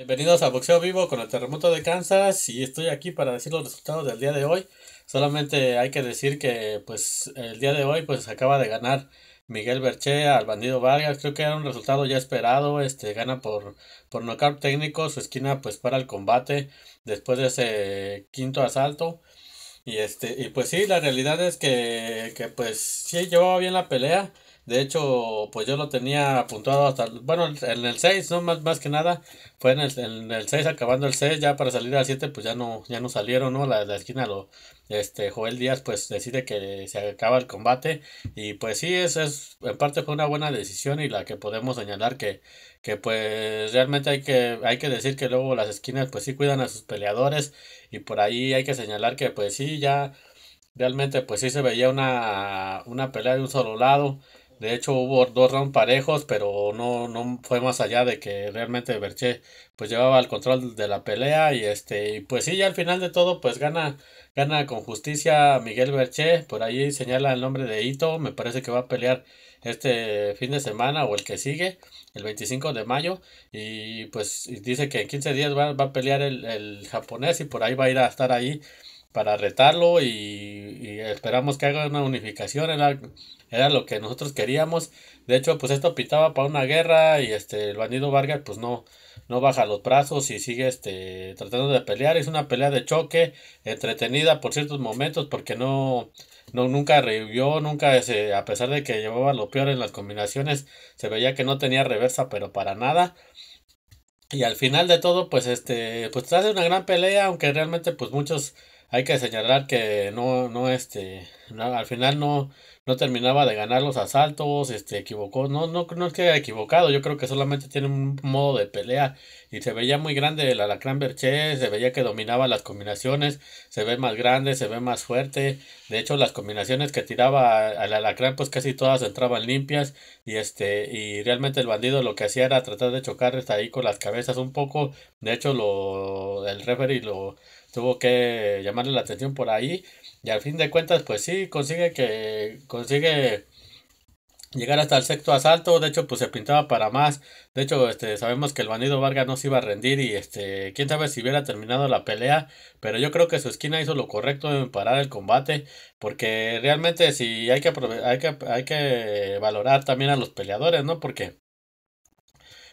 Bienvenidos a Boxeo Vivo con el terremoto de Kansas y estoy aquí para decir los resultados del día de hoy. Solamente hay que decir que pues el día de hoy pues acaba de ganar Miguel Berché al bandido Vargas. Creo que era un resultado ya esperado. Este gana por, por nocaut técnico. Su esquina pues para el combate después de ese quinto asalto. Y este, y pues sí, la realidad es que, que pues sí llevaba bien la pelea. De hecho, pues yo lo tenía apuntado hasta, bueno, en el 6, no más, más que nada, fue en el, 6, acabando el 6, ya para salir al 7, pues ya no, ya no salieron, ¿no? La, la esquina lo, este, Joel Díaz, pues decide que se acaba el combate y pues sí, es, es, en parte fue una buena decisión y la que podemos señalar que, que pues realmente hay que, hay que decir que luego las esquinas, pues sí cuidan a sus peleadores y por ahí hay que señalar que pues sí, ya realmente pues sí se veía una, una pelea de un solo lado de hecho, hubo dos rounds parejos, pero no, no fue más allá de que realmente Berche pues llevaba el control de la pelea y este y pues sí, ya al final de todo pues gana gana con justicia Miguel Berche, por ahí señala el nombre de Ito, me parece que va a pelear este fin de semana o el que sigue, el 25 de mayo y pues dice que en 15 días va, va a pelear el, el japonés y por ahí va a ir a estar ahí para retarlo y, y, esperamos que haga una unificación, era, era lo que nosotros queríamos. De hecho, pues esto pitaba para una guerra y este, el bandido Vargas pues no, no baja los brazos y sigue este, tratando de pelear. Es una pelea de choque, entretenida por ciertos momentos porque no, no nunca revivió, nunca, ese... a pesar de que llevaba lo peor en las combinaciones, se veía que no tenía reversa pero para nada. Y al final de todo, pues este, pues trae una gran pelea, aunque realmente pues muchos hay que señalar que no, no, este, al final no, no terminaba de ganar los asaltos, este, equivocó, no, no, es que haya equivocado, yo creo que solamente tiene un modo de pelea y se veía muy grande el alacrán Berché, se veía que dominaba las combinaciones, se ve más grande, se ve más fuerte, de hecho las combinaciones que tiraba al alacrán pues casi todas entraban limpias y este, y realmente el bandido lo que hacía era tratar de chocar hasta ahí con las cabezas un poco, de hecho lo, el referee lo tuvo que llamarle la atención por ahí y al fin de cuentas pues sí consigue que consigue llegar hasta el sexto asalto, de hecho pues se pintaba para más, de hecho este sabemos que el bandido Vargas no se iba a rendir y este quién sabe si hubiera terminado la pelea, pero yo creo que su esquina hizo lo correcto en parar el combate, porque realmente si hay que hay que hay que valorar también a los peleadores, ¿no? Porque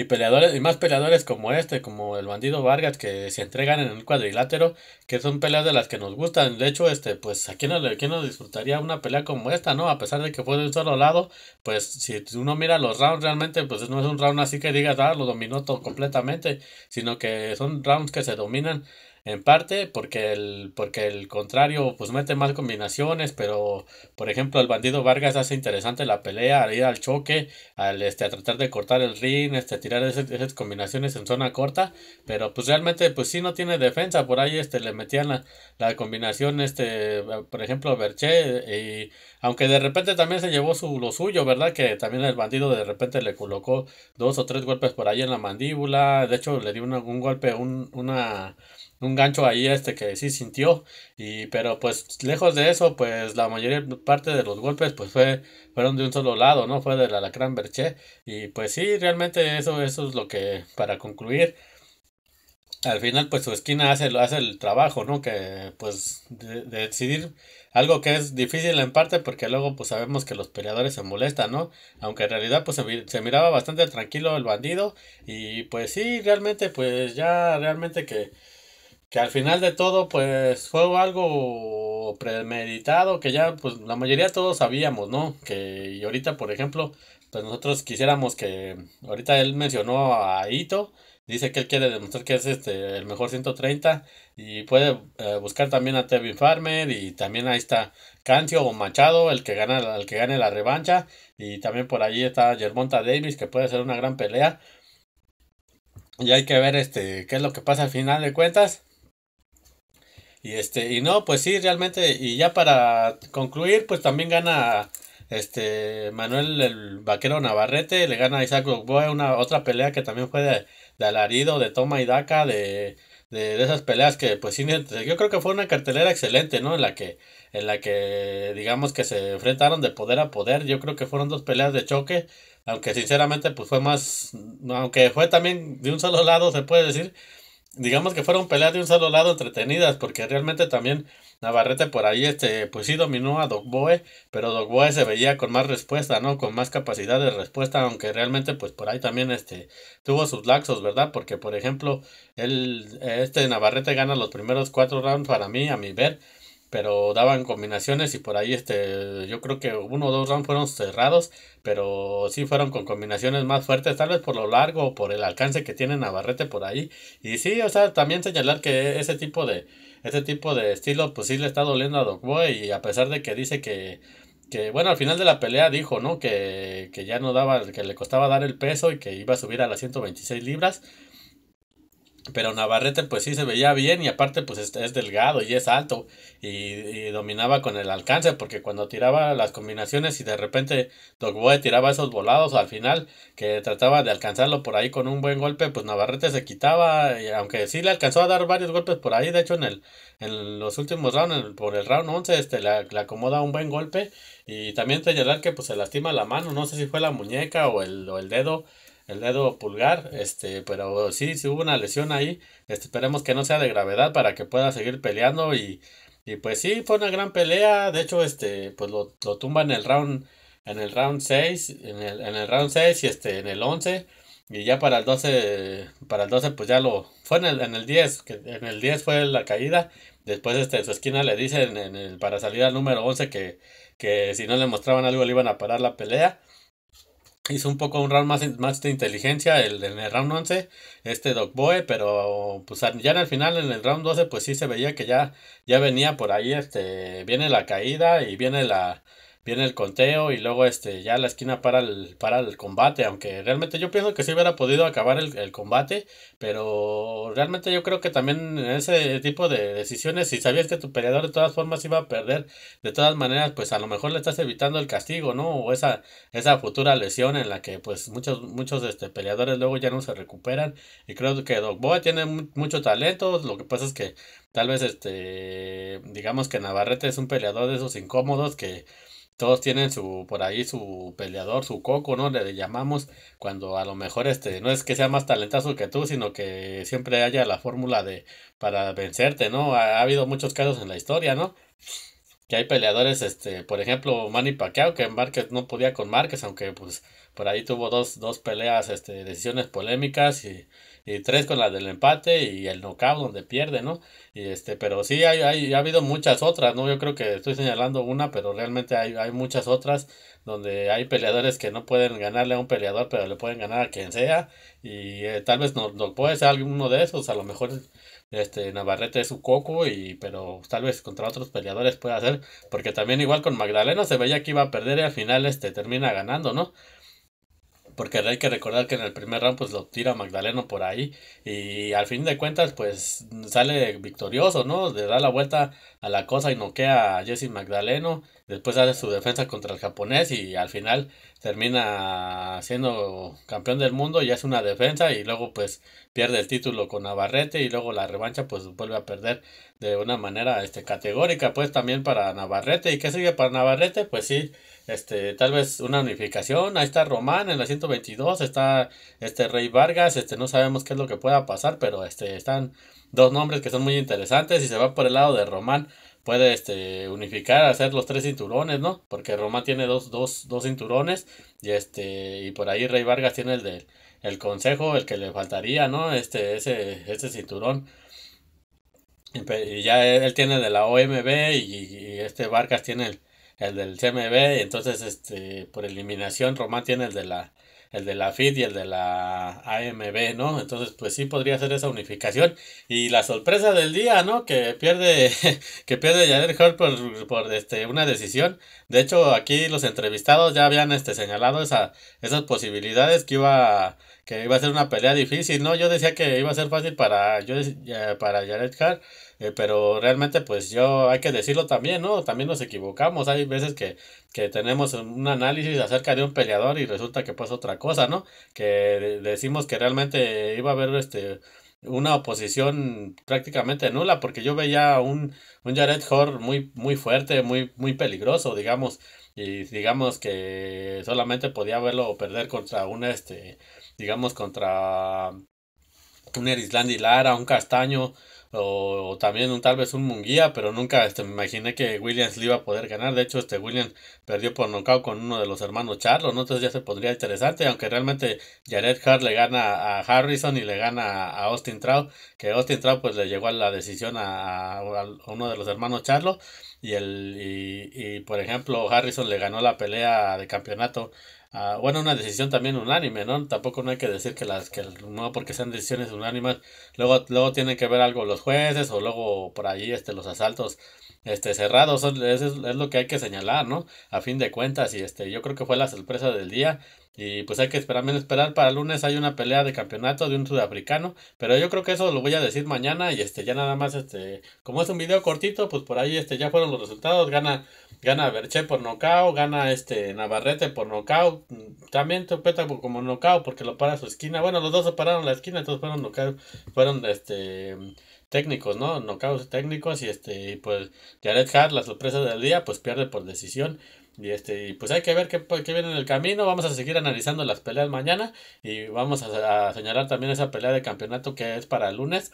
y peleadores, y más peleadores como este, como el bandido Vargas, que se entregan en el cuadrilátero, que son peleas de las que nos gustan. De hecho, este, pues, ¿a quién, a quién nos disfrutaría una pelea como esta, no? A pesar de que fue de un solo lado, pues, si uno mira los rounds realmente, pues, no es un round así que digas, ah, lo dominó todo completamente, sino que son rounds que se dominan en parte porque el, porque el contrario pues mete más combinaciones, pero por ejemplo el bandido Vargas hace interesante la pelea, al ir al choque, al este, a tratar de cortar el ring, este, tirar esas, combinaciones en zona corta, pero pues realmente pues sí no tiene defensa, por ahí este, le metían la, combinación, este, por ejemplo Berché y aunque de repente también se llevó su, lo suyo, ¿verdad? Que también el bandido de repente le colocó dos o tres golpes por ahí en la mandíbula, de hecho le dio un golpe, un, una un gancho ahí este que sí sintió y pero pues lejos de eso pues la mayoría parte de los golpes pues fue fueron de un solo lado no fue del alacrán Berché y pues sí realmente eso eso es lo que para concluir al final pues su esquina hace hace el trabajo no que pues de, decidir algo que es difícil en parte porque luego pues sabemos que los peleadores se molestan, ¿no? Aunque en realidad pues se, miraba bastante tranquilo el bandido y pues sí, realmente pues ya realmente que que al final de todo pues fue algo premeditado que ya pues la mayoría todos sabíamos, ¿no? Que ahorita por ejemplo pues nosotros quisiéramos que ahorita él mencionó a Ito, dice que él quiere demostrar que es este el mejor 130 y puede eh, buscar también a Tevin Farmer y también ahí está Cancio o Machado, el que gana el que gane la revancha y también por allí está Germonta Davis que puede ser una gran pelea. Y hay que ver este qué es lo que pasa al final de cuentas. Y este, y no, pues sí, realmente, y ya para concluir, pues también gana este Manuel el vaquero Navarrete, le gana Isaac Ogboe una otra pelea que también fue de, alarido, de toma y daca, de, de, esas peleas que pues sí, yo creo que fue una cartelera excelente, ¿no? En la que, en la que digamos que se enfrentaron de poder a poder, yo creo que fueron dos peleas de choque, aunque sinceramente pues fue más, aunque fue también de un solo lado se puede decir, digamos que fueron peleas de un solo lado entretenidas, porque realmente también Navarrete por ahí, este, pues sí dominó a Dogboe, pero Dogboe se veía con más respuesta, ¿no? Con más capacidad de respuesta, aunque realmente, pues por ahí también, este, tuvo sus laxos, ¿verdad? Porque, por ejemplo, él, este Navarrete gana los primeros cuatro rounds para mí, a mi ver, pero daban combinaciones y por ahí este yo creo que uno o dos rounds fueron cerrados pero sí fueron con combinaciones más fuertes tal vez por lo largo o por el alcance que tiene Navarrete por ahí y sí o sea también señalar que ese tipo de ese tipo de estilo pues sí le está doliendo a Dogboy y a pesar de que dice que que bueno, al final de la pelea dijo, ¿no? Que, que ya no daba, que le costaba dar el peso y que iba a subir a las 126 libras. Pero Navarrete pues sí se veía bien y aparte pues es, delgado y es alto y, dominaba con el alcance porque cuando tiraba las combinaciones y de repente Dogboe tiraba esos volados al final que trataba de alcanzarlo por ahí con un buen golpe pues Navarrete se quitaba y aunque sí le alcanzó a dar varios golpes por ahí de hecho en el en los últimos rounds por el round 11 este le, acomoda un buen golpe y también señalar que pues se lastima la mano no sé si fue la muñeca o el, o el dedo el dedo pulgar, este, pero sí, sí hubo una lesión ahí, este, esperemos que no sea de gravedad para que pueda seguir peleando y, y pues sí, fue una gran pelea, de hecho, este, pues lo, lo tumba en el round, en el round 6, en el, en el round 6 y este, en el 11, y ya para el 12, para el 12 pues ya lo, fue en el, en el 10, que en el 10 fue la caída, después este, en su esquina le dicen en el, para salir al número 11 que, que si no le mostraban algo le iban a parar la pelea, hizo un poco un round más, más de inteligencia el, en el round 11, este Doc Boy. pero pues ya en el final, en el round 12, pues sí se veía que ya, ya venía por ahí, este, viene la caída y viene la, viene el conteo y luego este ya la esquina para el, para el combate, aunque realmente yo pienso que sí hubiera podido acabar el, combate, pero realmente yo creo que también en ese tipo de decisiones, si sabías que tu peleador de todas formas iba a perder, de todas maneras, pues a lo mejor le estás evitando el castigo, ¿no? O esa, esa futura lesión en la que pues muchos, muchos este, peleadores luego ya no se recuperan y creo que Doc Boa tiene mucho talento, lo que pasa es que tal vez este, digamos que Navarrete es un peleador de esos incómodos que todos tienen su por ahí su peleador, su coco, ¿no? Le llamamos cuando a lo mejor este no es que sea más talentoso que tú, sino que siempre haya la fórmula de para vencerte, ¿no? Ha, habido muchos casos en la historia, ¿no? Que hay peleadores este, por ejemplo, Manny Pacquiao que Márquez no podía con Márquez, aunque pues por ahí tuvo dos dos peleas este decisiones polémicas y y tres con la del empate y el knockout donde pierde, ¿no? Y este, pero sí, hay, hay, ha habido muchas otras, ¿no? Yo creo que estoy señalando una, pero realmente hay, muchas otras donde hay peleadores que no pueden ganarle a un peleador, pero le pueden ganar a quien sea. Y eh, tal vez no, puede ser alguno de esos, a lo mejor este Navarrete es su coco y pero tal vez contra otros peleadores puede hacer porque también igual con magdalena se veía que iba a perder y al final este termina ganando no porque hay que recordar que en el primer round pues lo tira Magdaleno por ahí y al fin de cuentas pues sale victorioso, ¿no? Le da la vuelta a la cosa y noquea a Jesse Magdaleno. Después hace su defensa contra el japonés y al final termina siendo campeón del mundo y hace una defensa y luego pues pierde el título con Navarrete y luego la revancha pues vuelve a perder de una manera este categórica pues también para Navarrete y qué sigue para Navarrete pues sí este tal vez una unificación ahí está Román en la 122 está este Rey Vargas este no sabemos qué es lo que pueda pasar pero este están dos nombres que son muy interesantes y se va por el lado de Román puede este, unificar, hacer los tres cinturones, ¿no? Porque Roma tiene dos, dos, dos cinturones y, este, y por ahí Rey Vargas tiene el del el consejo, el que le faltaría, ¿no? Este, ese, ese cinturón. Y ya él tiene el de la OMB y, este Vargas tiene el, del CMB. Entonces, este, por eliminación, Roma tiene el de la el de la FID y el de la AMB, ¿no? Entonces, pues sí podría ser esa unificación. Y la sorpresa del día, ¿no? Que pierde, que pierde Jared por, por este, una decisión. De hecho, aquí los entrevistados ya habían este, señalado esa, esas posibilidades que iba, que iba a ser una pelea difícil, ¿no? Yo decía que iba a ser fácil para, yo, para Jared Carr, eh, pero realmente pues yo hay que decirlo también, ¿no? También nos equivocamos, hay veces que, que tenemos un análisis acerca de un peleador y resulta que pasa otra cosa, ¿no? Que decimos que realmente iba a haber este una oposición prácticamente nula, porque yo veía un, un Jared Hor muy, muy fuerte, muy, muy peligroso, digamos, y digamos que solamente podía verlo perder contra un, este, digamos, contra un Erisland Lara, un Castaño, o, también un, tal vez un Munguía, pero nunca este, me imaginé que Williams le iba a poder ganar. De hecho, este Williams perdió por nocaut con uno de los hermanos Charlo, Entonces ya se pondría interesante, aunque realmente Jared Hart le gana a Harrison y le gana a Austin Trout, que Austin Trout pues le llegó a la decisión a, uno de los hermanos Charlo y, el, y, y por ejemplo Harrison le ganó la pelea de campeonato Ah, bueno, una decisión también unánime, ¿no? Tampoco no hay que decir que las, que no porque sean decisiones unánimas luego, luego tiene que ver algo los jueces o luego por ahí, este, los asaltos este, cerrados. Es, es, es, lo que hay que señalar, ¿no? A fin de cuentas, y este, yo creo que fue la sorpresa del día. Y pues hay que esperar, menos esperar. Para lunes hay una pelea de campeonato de un sudafricano. Pero yo creo que eso lo voy a decir mañana. Y este, ya nada más, este, como es un video cortito, pues por ahí este, ya fueron los resultados. Gana, gana Berche por nocao, gana este Navarrete por nocao. También Topeta como nocao porque lo para su esquina. Bueno, los dos se pararon la esquina, entonces fueron nocao, fueron este técnicos, ¿no? Knockouts técnicos y este, pues Jared Hart, la sorpresa del día, pues pierde por decisión. Y este, y pues hay que ver qué, pues, qué, viene en el camino. Vamos a seguir analizando las peleas mañana y vamos a, a señalar también esa pelea de campeonato que es para el lunes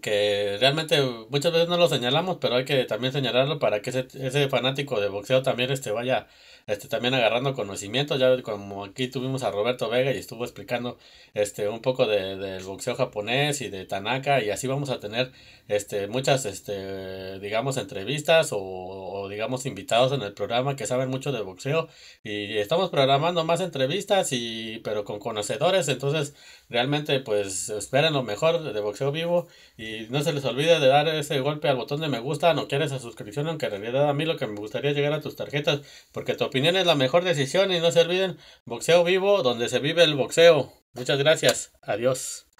que realmente muchas veces no lo señalamos, pero hay que también señalarlo para que ese, fanático de boxeo también este vaya este también agarrando conocimiento, ya como aquí tuvimos a Roberto Vega y estuvo explicando este un poco del boxeo japonés y de Tanaka y así vamos a tener este muchas este digamos entrevistas o, o digamos invitados en el programa que saben mucho de boxeo y estamos programando más entrevistas y pero con conocedores, entonces realmente pues esperen lo mejor de boxeo vivo y no se les olvide de dar ese golpe al botón de me gusta, no quieres esa suscripción, aunque en realidad a mí lo que me gustaría es llegar a tus tarjetas, porque tu opinión es la mejor decisión y no se olviden, boxeo vivo donde se vive el boxeo. Muchas gracias, adiós.